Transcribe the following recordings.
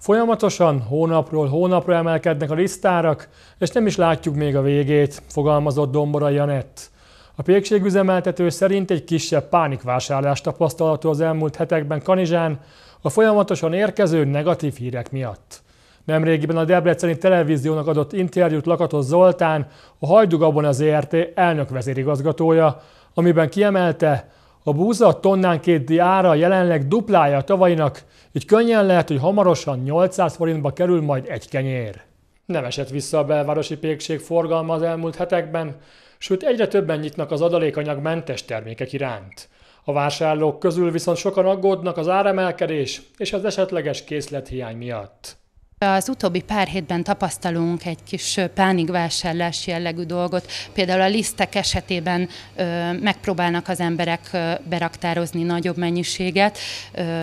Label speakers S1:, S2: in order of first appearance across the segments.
S1: Folyamatosan hónapról hónapra emelkednek a lisztárak, és nem is látjuk még a végét, fogalmazott Dombora Janett. A pékségüzemeltető szerint egy kisebb pánikvásárlás tapasztalható az elmúlt hetekben Kanizsán a folyamatosan érkező negatív hírek miatt. Nemrégiben a Debreceni Televíziónak adott interjút Lakatos Zoltán, a Hajdugabon az ERT elnök vezérigazgatója, amiben kiemelte, a búza tonnánként ára jelenleg duplája a tavainak, így könnyen lehet, hogy hamarosan 800 forintba kerül majd egy kenyér. Nem esett vissza a belvárosi pékség forgalma az elmúlt hetekben, sőt egyre többen nyitnak az adalékanyag mentes termékek iránt. A vásárlók közül viszont sokan aggódnak az áremelkedés és az esetleges készlethiány miatt.
S2: Az utóbbi pár hétben tapasztalunk egy kis pánikvásárlás jellegű dolgot. Például a lisztek esetében ö, megpróbálnak az emberek ö, beraktározni nagyobb mennyiséget. Ö,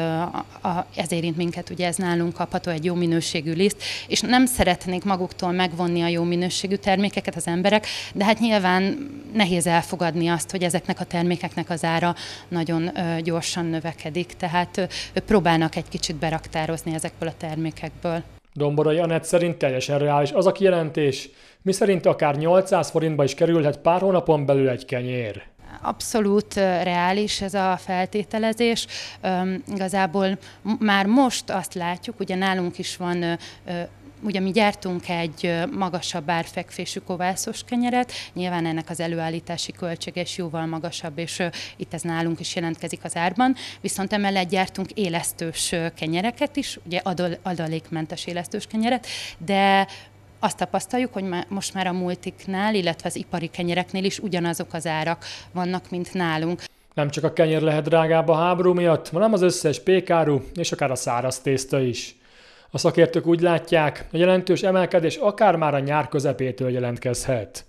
S2: a, ez érint minket, ugye ez nálunk kapható egy jó minőségű liszt, és nem szeretnék maguktól megvonni a jó minőségű termékeket az emberek, de hát nyilván nehéz elfogadni azt, hogy ezeknek a termékeknek az ára nagyon ö, gyorsan növekedik, tehát ö, próbálnak egy kicsit beraktározni ezekből a termékekből.
S1: Domborai Anett szerint teljesen reális az a kijelentés, miszerint akár 800 forintba is kerülhet pár hónapon belül egy kenyér.
S2: Abszolút reális ez a feltételezés. Igazából már most azt látjuk, ugye nálunk is van Ugye mi gyártunk egy magasabb árfekvésű kovászos kenyeret, nyilván ennek az előállítási költséges jóval magasabb, és itt ez nálunk is jelentkezik az árban, viszont emellett gyártunk élesztős kenyereket is, ugye adalékmentes élesztős kenyeret, de azt tapasztaljuk, hogy most már a multiknál, illetve az ipari kenyereknél is ugyanazok az árak vannak, mint nálunk.
S1: Nem csak a kenyér lehet drágább a háború miatt, hanem az összes pékáru és akár a száraz tészta is. A szakértők úgy látják, a jelentős emelkedés akár már a nyár közepétől jelentkezhet.